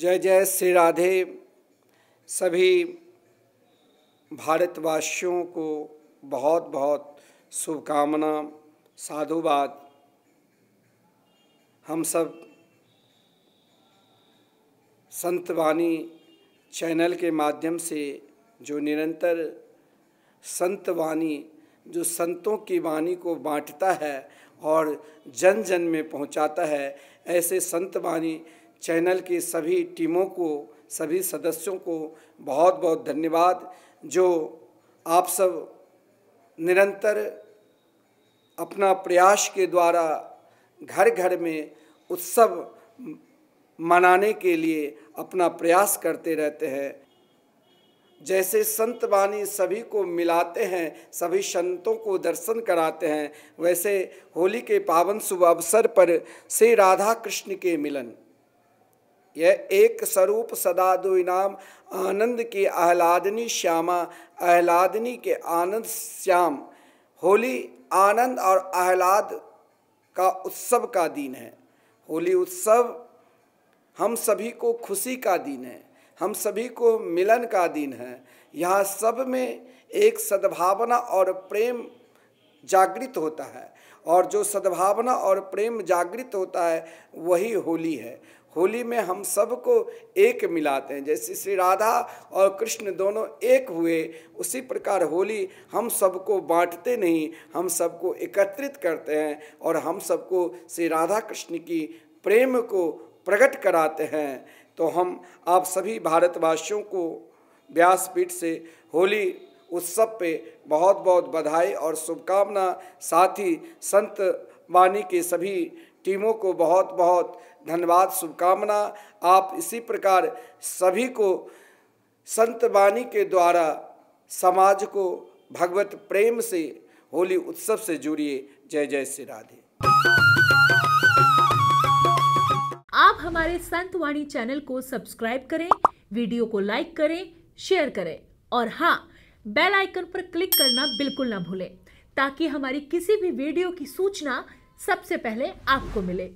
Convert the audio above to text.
जय जय श्री राधे सभी भारतवासियों को बहुत बहुत शुभकामना साधुवाद हम सब संत वाणी चैनल के माध्यम से जो निरंतर संत वाणी जो संतों की वाणी को बांटता है और जन जन में पहुंचाता है ऐसे संत वाणी चैनल की सभी टीमों को सभी सदस्यों को बहुत बहुत धन्यवाद जो आप सब निरंतर अपना प्रयास के द्वारा घर घर में उत्सव मनाने के लिए अपना प्रयास करते रहते हैं जैसे संत वाणी सभी को मिलाते हैं सभी संतों को दर्शन कराते हैं वैसे होली के पावन शुभ अवसर पर से राधा कृष्ण के मिलन यह एक स्वरूप सदा इनाम आनंद की आह्लादनी श्यामा आह्लादनी के आनंद श्याम होली आनंद और आह्लाद का उत्सव का दिन है होली उत्सव हम सभी को खुशी का दिन है हम सभी को मिलन का दिन है यहाँ सब में एक सद्भावना और प्रेम जागृत होता है और जो सद्भावना और प्रेम जागृत होता है वही होली है होली में हम सबको एक मिलाते हैं जैसे श्री राधा और कृष्ण दोनों एक हुए उसी प्रकार होली हम सबको बांटते नहीं हम सबको एकत्रित करते हैं और हम सबको श्री राधा कृष्ण की प्रेम को प्रकट कराते हैं तो हम आप सभी भारतवासियों को व्यासपीठ से होली उत्सव पे बहुत बहुत बधाई और शुभकामना साथ ही संत वाणी के सभी टीमों को बहुत बहुत धन्यवाद शुभकामना आप इसी प्रकार सभी को संत वाणी के द्वारा समाज को भगवत प्रेम से होली उत्सव से जुड़िए जय जय श्री राधे आप हमारे संत वाणी चैनल को सब्सक्राइब करें वीडियो को लाइक करें शेयर करें और हाँ बेल आइकन पर क्लिक करना बिल्कुल ना भूलें ताकि हमारी किसी भी वीडियो की सूचना सबसे पहले आपको मिले